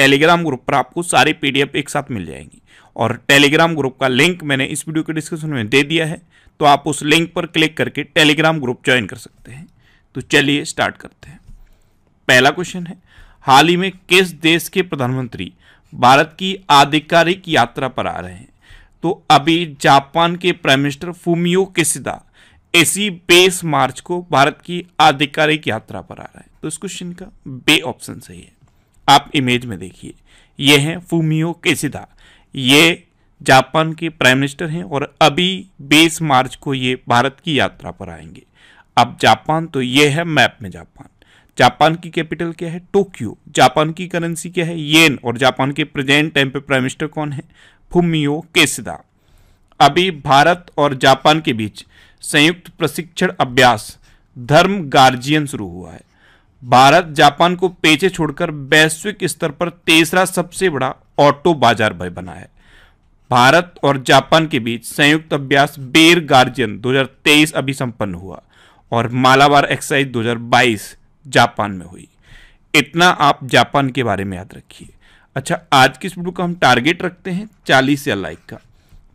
Telegram group पर आपको सारे पीडीएफ एक साथ मिल जाएंगी और टेलीग्राम ग्रुप का लिंक मैंने इस वीडियो के डिस्क्रिप्शन में दे दिया है तो आप उस लिंक पर क्लिक करके टेलीग्राम ग्रुप ज्वाइन कर सकते हैं तो चलिए स्टार्ट करते हैं पहला क्वेश्चन है हाल ही में किस देश के प्रधानमंत्री भारत की आधिकारिक यात्रा पर आ रहे हैं तो अभी जापान के प्राइम मिनिस्टर फूमियो किसिदा इसी बेस मार्च को भारत की आधिकारिक यात्रा पर आ रहे हैं तो इस क्वेश्चन का बे ऑप्शन सही है आप इमेज में देखिए ये हैं फूमियो केसिदा ये जापान के प्राइम मिनिस्टर हैं और अभी बीस मार्च को ये भारत की यात्रा पर आएंगे अब जापान तो ये है मैप में जापान जापान की कैपिटल क्या है टोक्यो जापान की करेंसी क्या है येन और जापान के प्रेजेंट टाइम पे प्राइम मिनिस्टर कौन है फूमियो केसिदा अभी भारत और जापान के बीच संयुक्त प्रशिक्षण अभ्यास धर्म गार्जियन शुरू हुआ है भारत जापान को पेचे छोड़कर वैश्विक स्तर पर तीसरा सबसे बड़ा ऑटो बाजार भय बना है भारत और जापान के बीच संयुक्त अभ्यास बेर गार्जियन 2023 अभी संपन्न हुआ और मालाबार एक्साइज 2022 जापान में हुई इतना आप जापान के बारे में याद रखिए अच्छा आज की इस वीडियो का हम टारगेट रखते हैं चालीस या लाइक का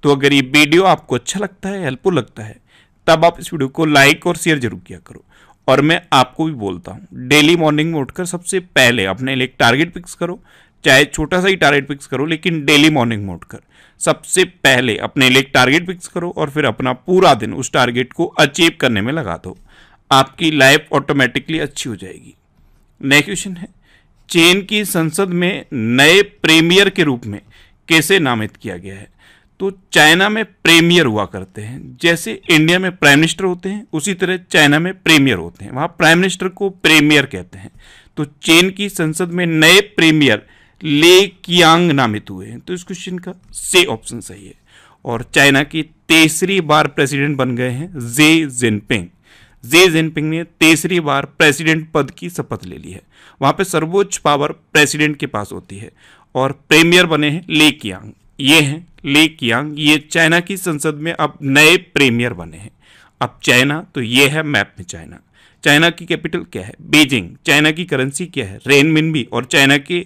तो अगर ये वीडियो आपको अच्छा लगता है हेल्पफुल लगता है तब आप इस वीडियो को लाइक और शेयर जरूर किया करो और मैं आपको भी बोलता हूँ डेली मॉर्निंग में उठकर सबसे पहले अपने लिए टारगेट फिक्स करो चाहे छोटा सा ही टारगेट फिक्स करो लेकिन डेली मॉर्निंग में उठकर सबसे पहले अपने लिए टारगेट फिक्स करो और फिर अपना पूरा दिन उस टारगेट को अचीव करने में लगा दो आपकी लाइफ ऑटोमेटिकली अच्छी हो जाएगी नेक्स्ट क्वेश्चन है चीन की संसद में नए प्रीमियर के रूप में कैसे नामित किया गया है तो चाइना में प्रीमियर हुआ करते हैं जैसे इंडिया में प्राइम मिनिस्टर होते हैं उसी तरह चाइना में प्रीमियर होते हैं वहाँ प्राइम मिनिस्टर को प्रीमियर कहते हैं तो चीन की संसद में नए प्रीमियर ले कियांग नामित हुए हैं तो इस क्वेश्चन का से ऑप्शन सही है और चाइना की तीसरी बार प्रेसिडेंट बन गए हैं जे जिनपिंग जे जिनपिंग ने तीसरी बार प्रेसिडेंट पद की शपथ ले ली है वहाँ पे सर्वोच्च पावर प्रेसिडेंट के पास होती है और प्रीमियर बने हैं ले कियांग ये हैं ले कियांग ये चाइना की संसद में अब नए प्रीमियर बने हैं अब चाइना तो ये है मैप में चाइना चाइना की कैपिटल क्या है बीजिंग चाइना की करेंसी क्या है रेन मिनबी और चाइना के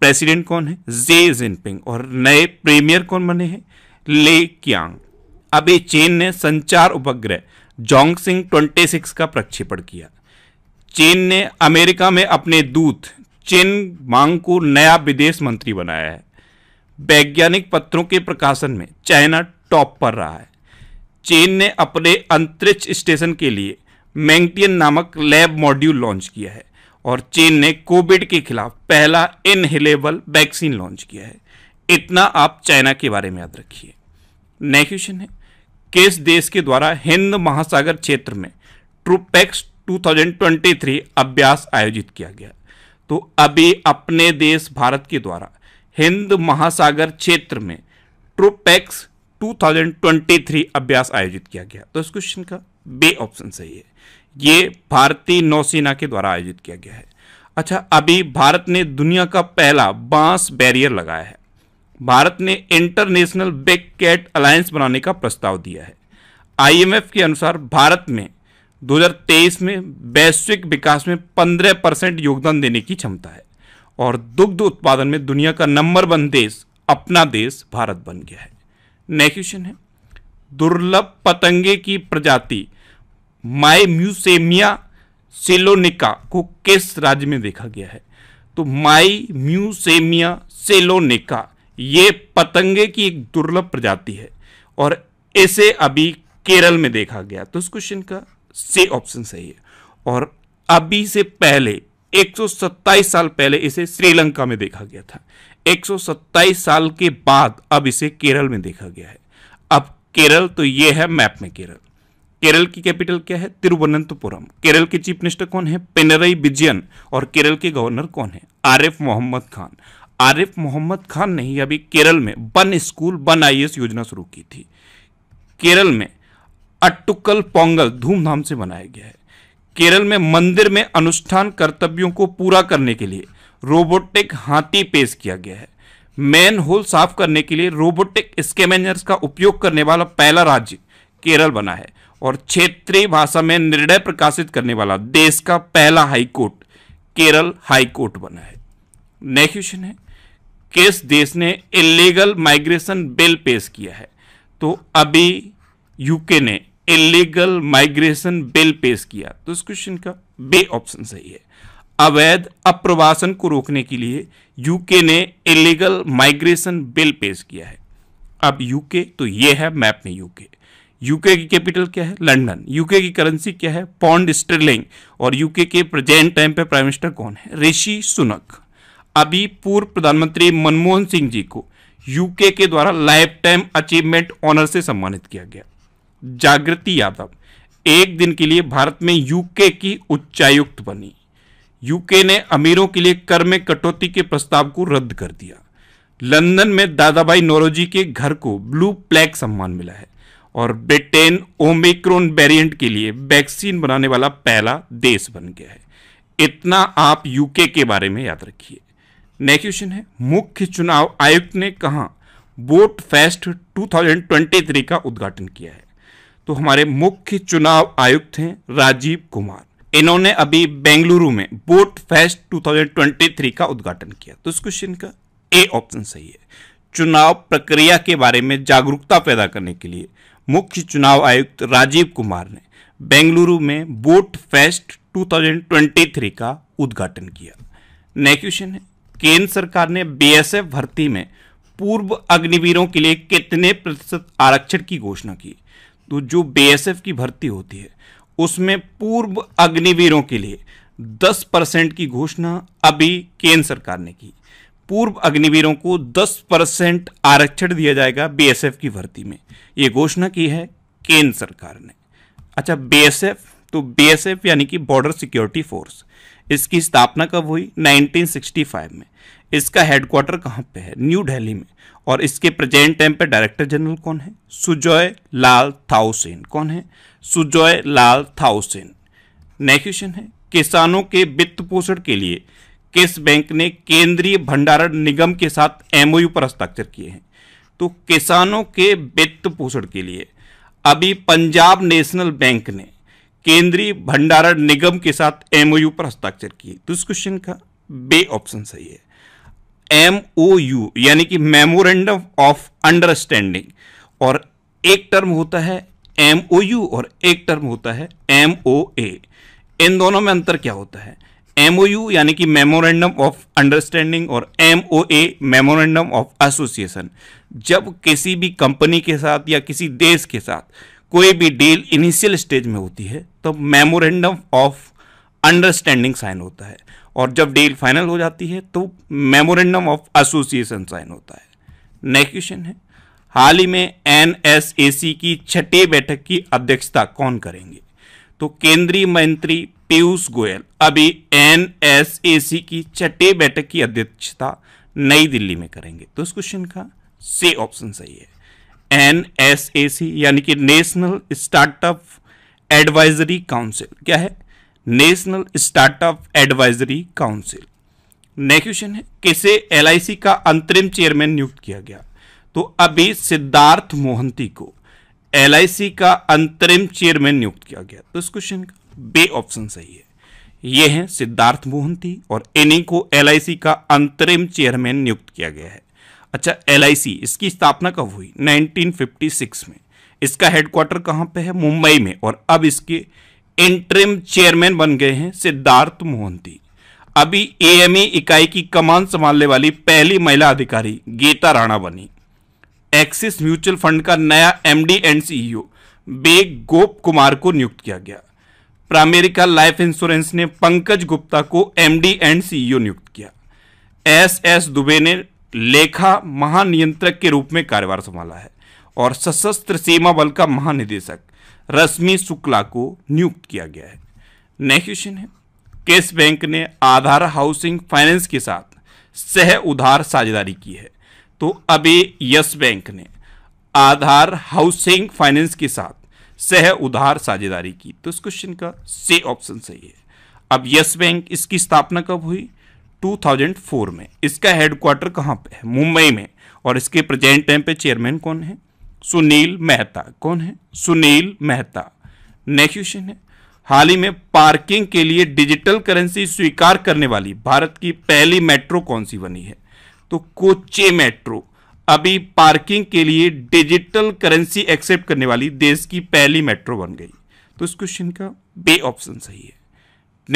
प्रेसिडेंट कौन है जे जिनपिंग और नए प्रीमियर कौन बने हैं ले क्यांग अब ये चीन ने संचार उपग्रह जोंग सिंह ट्वेंटी सिक्स का प्रक्षेपण किया चीन ने अमेरिका में अपने दूत चिन मांग को नया विदेश मंत्री बनाया है वैज्ञानिक पत्रों के प्रकाशन में चाइना टॉप पर रहा है चीन ने अपने अंतरिक्ष स्टेशन के लिए मैंगटियन नामक लैब मॉड्यूल लॉन्च किया है और चीन ने कोविड के खिलाफ पहला इनहेलेबल वैक्सीन लॉन्च किया है इतना आप चाइना के बारे में याद रखिए नेक्स्ट क्वेश्चन है किस देश के द्वारा हिंद महासागर क्षेत्र में ट्रूपैक्स 2023 अभ्यास आयोजित किया गया तो अभी अपने देश भारत के द्वारा हिंद महासागर क्षेत्र में ट्रोपैक्स 2023 अभ्यास आयोजित किया गया तो इस क्वेश्चन का बे ऑप्शन सही है ये भारतीय नौसेना के द्वारा आयोजित किया गया है अच्छा अभी भारत ने दुनिया का पहला बांस बैरियर लगाया है भारत ने इंटरनेशनल बिग कैट अलायंस बनाने का प्रस्ताव दिया है आईएमएफ के अनुसार भारत में 2023 में वैश्विक विकास में 15 परसेंट योगदान देने की क्षमता है और दुग्ध उत्पादन में दुनिया का नंबर वन देश अपना देश भारत बन गया है नेक्स्ट क्वेश्चन है दुर्लभ पतंगे की प्रजाति माई म्यूसेमिया सेलोनिका को किस राज्य में देखा गया है तो माई म्यूसेमिया सेलोनिका ये पतंगे की एक दुर्लभ प्रजाति है और इसे अभी केरल में देखा गया तो इस क्वेश्चन का से ऑप्शन सही है और अभी से पहले 127 साल पहले इसे श्रीलंका में देखा गया था 127 साल के बाद अब इसे केरल में देखा गया है अब केरल तो ये है मैप में केरल केरल की कैपिटल क्या है तिरुवनंतपुरम केरल के चीफ मिनिस्टर कौन है पेनरई विजयन और केरल के गवर्नर कौन है आरिफ मोहम्मद खान आरिफ मोहम्मद खान ने ही अभी केरल में वन स्कूल वन आई योजना शुरू की थी केरल में अट्टुकल पोंगल धूमधाम से मनाया गया है केरल में मंदिर में अनुष्ठान कर्तव्यों को पूरा करने के लिए रोबोटिक हाथी पेश किया गया है मैन होल साफ करने के लिए रोबोटिक स्केमेंजर्स का उपयोग करने वाला पहला राज्य केरल बना है और क्षेत्रीय भाषा में निर्णय प्रकाशित करने वाला देश का पहला high court Kerala high court बना है नेक्स्ट क्वेश्चन है किस देश ने इलीगल माइग्रेशन बिल पेश किया है तो अभी यूके ने इलीगल माइग्रेशन बिल पेश किया तो इस क्वेश्चन का बे ऑप्शन सही है अवैध अप्रवासन को रोकने के लिए यूके ने इलीगल माइग्रेशन बिल पेश किया है अब यूके तो ये है मैप में यूके यूके की कैपिटल क्या है लंदन यूके की करेंसी क्या है पॉन्ड स्टर्लिंग और यूके के प्रेजेंट टाइम पे प्राइम मिनिस्टर कौन है ऋषि सुनक अभी पूर्व प्रधानमंत्री मनमोहन सिंह जी को यूके के द्वारा लाइफ टाइम अचीवमेंट ऑनर से सम्मानित किया गया जागृति यादव एक दिन के लिए भारत में यूके की उच्चायुक्त बनी यूके ने अमीरों के लिए कर में कटौती के प्रस्ताव को रद्द कर दिया लंदन में दादाबाई नोरोजी के घर को ब्लू प्लैग सम्मान मिला है और ब्रिटेन ओमिक्रोन वेरिएंट के लिए वैक्सीन बनाने वाला पहला देश बन गया है इतना आप यूके के बारे में याद रखिए नेक्स्ट क्वेश्चन है मुख्य चुनाव आयुक्त ने कहा वोट फेस्ट 2023 का उद्घाटन किया है तो हमारे मुख्य चुनाव आयुक्त हैं राजीव कुमार इन्होंने अभी बेंगलुरु में बोट फेस्ट 2023 का उद्घाटन किया तो इस क्वेश्चन का ए ऑप्शन सही है चुनाव प्रक्रिया के बारे में जागरूकता पैदा करने के लिए मुख्य चुनाव आयुक्त राजीव कुमार ने बेंगलुरु में बोट फेस्ट 2023 का उद्घाटन किया नेक्स्ट क्वेश्चन है केंद्र सरकार ने बीएसएफ भर्ती में पूर्व अग्निवीरों के लिए कितने प्रतिशत आरक्षण की घोषणा की तो जो बीएसएफ की भर्ती होती है उसमें पूर्व अग्निवीरों के लिए 10 परसेंट की घोषणा अभी केंद्र सरकार ने की पूर्व अग्निवीरों को 10 परसेंट आरक्षण दिया जाएगा बीएसएफ की भर्ती में ये घोषणा की है केंद्र सरकार ने अच्छा बीएसएफ तो बीएसएफ यानी कि बॉर्डर सिक्योरिटी फोर्स इसकी स्थापना कब हुई 1965 में इसका हेडक्वार्टर कहाँ पे है न्यू दिल्ली में और इसके प्रेजेंट टाइम पे डायरेक्टर जनरल कौन है सुजॉय लाल थाउसेन कौन है सुजॉय लाल थाउसेन नेक्स्ट क्वेश्चन है किसानों के वित्त पोषण के लिए किस बैंक ने केंद्रीय भंडारण निगम के साथ एमओयू पर हस्ताक्षर किए हैं तो किसानों के वित्त पोषण के लिए अभी पंजाब नेशनल बैंक ने केंद्रीय भंडारण निगम के साथ एमओयू पर हस्ताक्षर किए तो इस क्वेश्चन का बे ऑप्शन सही है एम ओ यू यानी कि मेमोरेंडम ऑफ अंडरस्टैंडिंग और एक टर्म होता है एम ओ यू और एक टर्म होता है एम ओ ए इन दोनों में अंतर क्या होता है एम ओ यू यानी कि मेमोरेंडम ऑफ अंडरस्टैंडिंग और M O A memorandum of association जब किसी भी कंपनी के साथ या किसी देश के साथ कोई भी डील इनिशियल स्टेज में होती है तो मेमोरेंडम ऑफ अंडरस्टैंडिंग साइन होता है और जब डील फाइनल हो जाती है तो मेमोरेंडम ऑफ एसोसिएशन साइन होता है नेक्स्ट क्वेश्चन है हाल ही में एन की छठे बैठक की अध्यक्षता कौन करेंगे तो केंद्रीय मंत्री पीयूष गोयल अभी एन की छठे बैठक की अध्यक्षता नई दिल्ली में करेंगे तो इस क्वेश्चन का से ऑप्शन सही है एन यानी कि नेशनल स्टार्टअप एडवाइजरी काउंसिल क्या है national startup advisory council next question है किसे एल का अंतरिम चेयरमैन नियुक्त किया गया तो अभी सिद्धार्थ मोहंती को एल का अंतरिम चेयरमैन नियुक्त किया गया तो इस क्वेश्चन का बे ऑप्शन सही है ये हैं सिद्धार्थ मोहंती और इन्हीं को एल का अंतरिम चेयरमैन नियुक्त किया गया है अच्छा एल इसकी स्थापना कब हुई 1956 में इसका हेडक्वार्टर कहाँ पे है मुंबई में और अब इसके इंटरिम चेयरमैन बन गए हैं सिद्धार्थ मोहंती अभी एएमई e इकाई की कमान संभालने वाली पहली महिला अधिकारी गीता राणा बनी एक्सिस म्यूचुअल फंड का नया एमडी एंड सीईओ बेग गोप कुमार को नियुक्त किया गया प्रामेरिका लाइफ इंश्योरेंस ने पंकज गुप्ता को एमडी एंड सीईओ नियुक्त किया एस एस दुबे ने लेखा महानियंत्रक के रूप में कार्यभार संभाला है और सशस्त्र सीमा बल का महानिदेशक रश्मि शुक्ला को नियुक्त किया गया है नेक्स्ट क्वेश्चन है केस बैंक ने आधार हाउसिंग फाइनेंस के साथ सह उधार साझेदारी की है तो अभी यस बैंक ने आधार हाउसिंग फाइनेंस के साथ सह उधार साझेदारी की तो इस क्वेश्चन का से ऑप्शन सही है अब यस बैंक इसकी स्थापना कब हुई 2004 में इसका हेडक्वार्टर कहाँ पे है मुंबई में और इसके प्रेजेंट टाइम पे चेयरमैन कौन है सुनील मेहता कौन है सुनील मेहता नेक्स्ट क्वेश्चन है हाल ही में पार्किंग के लिए डिजिटल करेंसी स्वीकार करने वाली भारत की पहली मेट्रो कौन सी बनी है तो कोचे मेट्रो अभी पार्किंग के लिए डिजिटल करेंसी एक्सेप्ट करने वाली देश की पहली मेट्रो बन गई तो इस क्वेश्चन का बे ऑप्शन सही है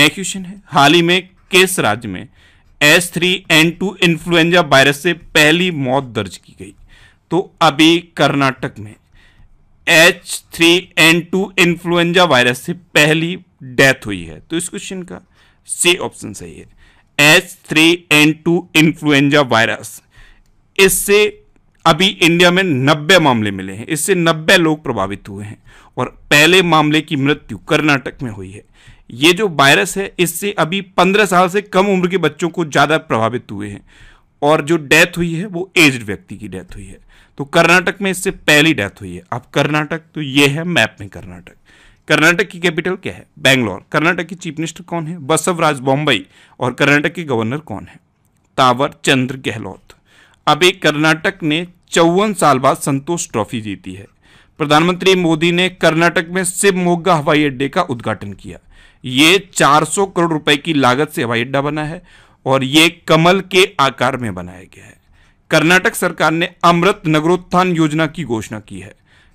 नेक्स्ट क्वेश्चन है हाल ही में किस राज्य में S three N two influenza virus से पहली मौत दर्ज की गई तो अभी कर्नाटक में H three N two influenza virus से पहली डेथ हुई है तो इस क्वेश्चन का सी ऑप्शन सही है H three N two influenza virus इससे अभी इंडिया में 90 मामले मिले हैं इससे 90 लोग प्रभावित हुए हैं और पहले मामले की मृत्यु कर्नाटक में हुई है ये जो वायरस है इससे अभी 15 साल से कम उम्र के बच्चों को ज़्यादा प्रभावित हुए हैं और जो डेथ हुई है वो एज्ड व्यक्ति की डेथ हुई है तो कर्नाटक में इससे पहली डेथ हुई है अब कर्नाटक तो ये है मैप में कर्नाटक कर्नाटक की कैपिटल क्या है बैंगलोर कर्नाटक की चीफ मिनिस्टर कौन है बसवराज बॉम्बई और कर्नाटक के गवर्नर कौन है तावर चंद्र गहलोत अब एक कर्नाटक ने चौवन साल बाद संतोष ट्रॉफी जीती है प्रधानमंत्री मोदी ने कर्नाटक में शिवमोग्गा हवाई अड्डे का उद्घाटन किया ये 400 करोड़ रुपए की लागत से हवाई अड्डा बना है और ये कमल के आकार में बनाया गया है कर्नाटक सरकार ने अमृत नगरोत्थान योजना की घोषणा की है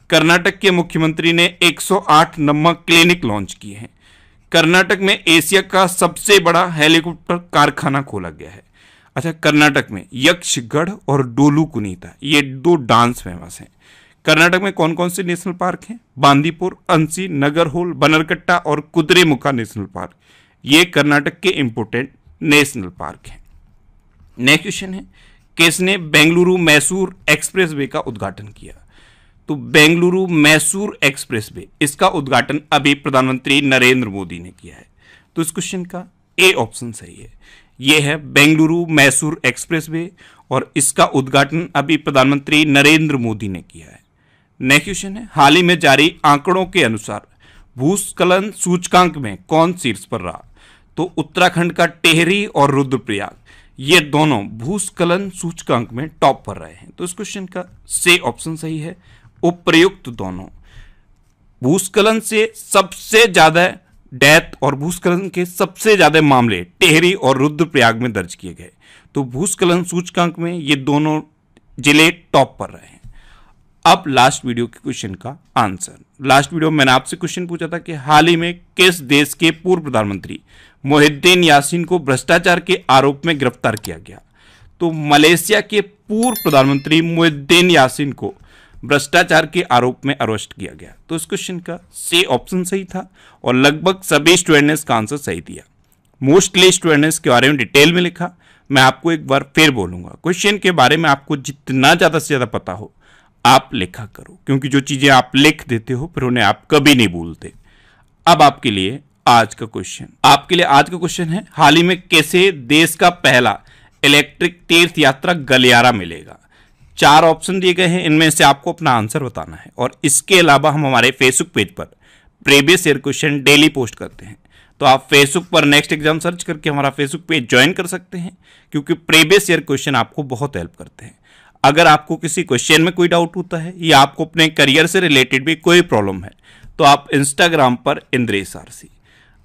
कर्नाटक के मुख्यमंत्री ने 108 नम्मा क्लिनिक लॉन्च किए हैं कर्नाटक में एशिया का सबसे बड़ा हेलीकॉप्टर कारखाना खोला गया है अच्छा कर्नाटक में यक्षगढ़ और डोलू कुनीता ये दो डांस फेमस हैं कर्नाटक में कौन कौन से नेशनल पार्क हैं बांदीपुर अंसी नगरहोल बनरकट्टा और कुदरेमुखा नेशनल पार्क ये कर्नाटक के इंपोर्टेंट नेशनल पार्क हैं नेक्स्ट क्वेश्चन है किसने बेंगलुरु मैसूर एक्सप्रेस वे का उद्घाटन किया तो बेंगलुरु मैसूर एक्सप्रेस वे इसका उद्घाटन अभी प्रधानमंत्री नरेंद्र मोदी ने किया है तो इस क्वेश्चन का ए ऑप्शन सही है यह है बेंगलुरु मैसूर एक्सप्रेस वे और इसका उद्घाटन अभी प्रधानमंत्री नरेंद्र मोदी ने किया है नेक्स्ट क्वेश्चन है हाल ही में जारी आंकड़ों के अनुसार भूस्खलन सूचकांक में कौन शीर्ष पर रहा तो उत्तराखंड का टेहरी और रुद्रप्रयाग ये दोनों भूस्खलन सूचकांक में टॉप पर रहे हैं तो इस क्वेश्चन का से ऑप्शन सही है उपयुक्त दोनों भूस्खलन से सबसे ज्यादा डेथ और भूस्खलन के सबसे ज्यादा मामले टेहरी और रुद्रप्रयाग में दर्ज किए गए तो भूस्खलन सूचकांक में ये दोनों जिले टॉप पर रहे हैं अब लास्ट वीडियो के क्वेश्चन का आंसर लास्ट वीडियो मैंने आपसे क्वेश्चन पूछा था कि हाल ही में किस देश के पूर्व प्रधानमंत्री मोहिद्दीन यासीन को भ्रष्टाचार के आरोप में गिरफ्तार किया गया तो मलेशिया के पूर्व प्रधानमंत्री मोहिद्दीन यासीन को भ्रष्टाचार के आरोप में अरेस्ट किया गया तो इस क्वेश्चन का से ऑप्शन सही था और लगभग सभी स्टूडेंट ने इसका आंसर सही दिया मोस्टली स्टूडेंट ने इसके बारे में डिटेल में लिखा मैं आपको एक बार फिर बोलूंगा क्वेश्चन के बारे में आपको जितना ज़्यादा से ज़्यादा पता हो आप लिखा करो क्योंकि जो चीज़ें आप लिख देते हो फिर उन्हें आप कभी नहीं भूलते अब आपके लिए आज का क्वेश्चन आपके लिए आज का क्वेश्चन है हाल ही में कैसे देश का पहला इलेक्ट्रिक तीर्थ यात्रा गलियारा मिलेगा चार ऑप्शन दिए गए हैं इनमें से आपको अपना आंसर बताना है और इसके अलावा हम हमारे फेसबुक पेज पर previous year question daily post करते हैं तो आप फेसबुक पर नेक्स्ट एग्जाम सर्च करके हमारा फेसबुक पेज ज्वाइन कर सकते हैं क्योंकि प्रीवियस ईयर क्वेश्चन आपको बहुत हेल्प करते हैं अगर आपको किसी क्वेश्चन में कोई डाउट होता है या आपको अपने करियर से रिलेटेड भी कोई प्रॉब्लम है तो आप इंस्टाग्राम पर इंद्रेश आरसी